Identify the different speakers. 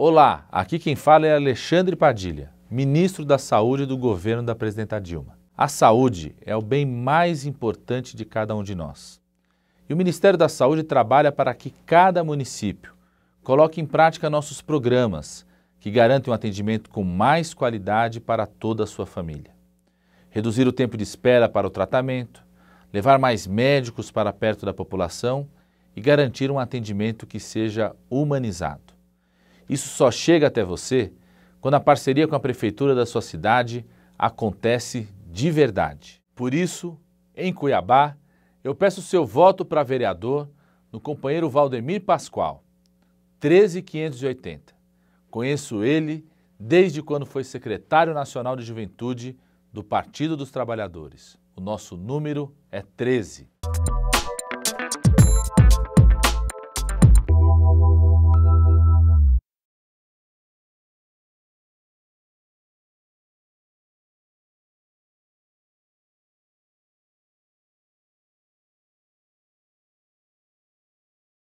Speaker 1: Olá, aqui quem fala é Alexandre Padilha, ministro da Saúde do governo da presidenta Dilma. A saúde é o bem mais importante de cada um de nós. E o Ministério da Saúde trabalha para que cada município coloque em prática nossos programas que garantem um atendimento com mais qualidade para toda a sua família. Reduzir o tempo de espera para o tratamento, levar mais médicos para perto da população e garantir um atendimento que seja humanizado. Isso só chega até você quando a parceria com a prefeitura da sua cidade acontece de verdade. Por isso, em Cuiabá, eu peço seu voto para vereador no companheiro Valdemir Pascoal, 13580. Conheço ele desde quando foi secretário nacional de juventude do Partido dos Trabalhadores. O nosso número é 13.